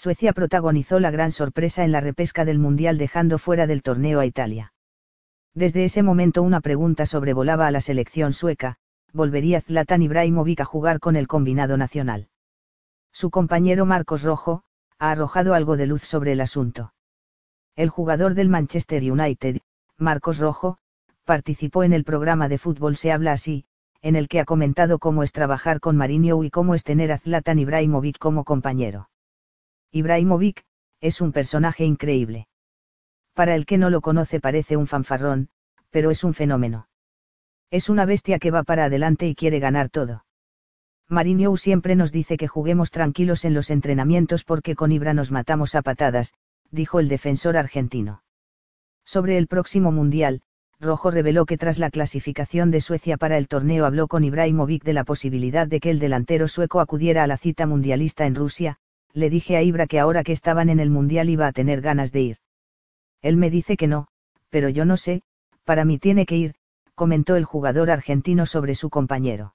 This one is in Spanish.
Suecia protagonizó la gran sorpresa en la repesca del Mundial dejando fuera del torneo a Italia. Desde ese momento una pregunta sobrevolaba a la selección sueca, ¿volvería Zlatan Ibrahimovic a jugar con el combinado nacional? Su compañero Marcos Rojo, ha arrojado algo de luz sobre el asunto. El jugador del Manchester United, Marcos Rojo, participó en el programa de fútbol Se habla así, en el que ha comentado cómo es trabajar con Marinho y cómo es tener a Zlatan Ibrahimovic como compañero. Ibrahimovic, es un personaje increíble. Para el que no lo conoce parece un fanfarrón, pero es un fenómeno. Es una bestia que va para adelante y quiere ganar todo. Marinho siempre nos dice que juguemos tranquilos en los entrenamientos porque con Ibra nos matamos a patadas, dijo el defensor argentino. Sobre el próximo Mundial, Rojo reveló que tras la clasificación de Suecia para el torneo habló con Ibrahimovic de la posibilidad de que el delantero sueco acudiera a la cita mundialista en Rusia, le dije a Ibra que ahora que estaban en el Mundial iba a tener ganas de ir. Él me dice que no, pero yo no sé, para mí tiene que ir, comentó el jugador argentino sobre su compañero.